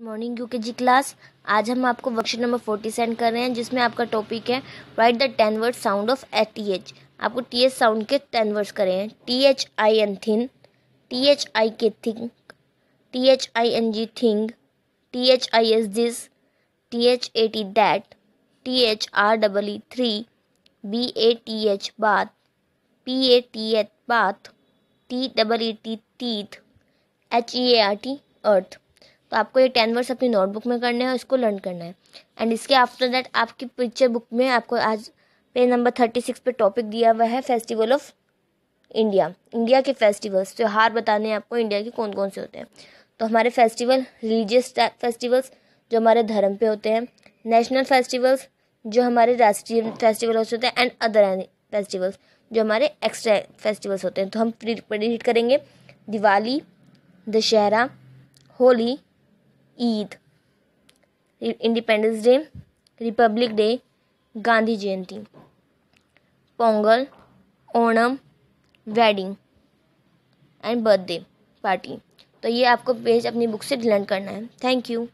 good morning you के जी class आज हम आपको वर्कशीट नंबर फोर्टी सेंड कर रहे हैं जिसमें आपका टॉपिक है write the ten word sound of a T H आपको टी एच साउंड के टेन वर्ड्स करे हैं T H I N thin T H I के think T H I N G thing T H I S this T H A T that T H R double E three B A T H bath P A T H bath T double E T teeth H E A R T earth तो आपको ये ten words अपनी notebook में करने हैं और इसको learn करना है एंड इसके आफ्टर दैट आपकी पिक्चर बुक में आपको आज पेज नंबर थर्टी सिक्स पर टॉपिक दिया हुआ है फेस्टिवल ऑफ इंडिया इंडिया के फेस्टिवल्स त्यौहार बताने हैं आपको इंडिया के कौन कौन से होते हैं तो हमारे फेस्टिवल रिलीजियस फेस्टिवल्स जो हमारे धर्म पे होते हैं नेशनल फेस्टिवल्स जो हमारे राष्ट्रीय फेस्टिवल्स होते हैं एंड अदर फेस्टिवल्स जो हमारे एक्स्ट्रा फेस्टिवल्स होते हैं तो हम रीड करेंगे Diwali Dussehra Holi Eid independence day republic day Gandhi Jayanti Pongal Onam wedding and birthday party तो ये आपको पेज अपनी बुक से डिलेंट करना है थैंक यू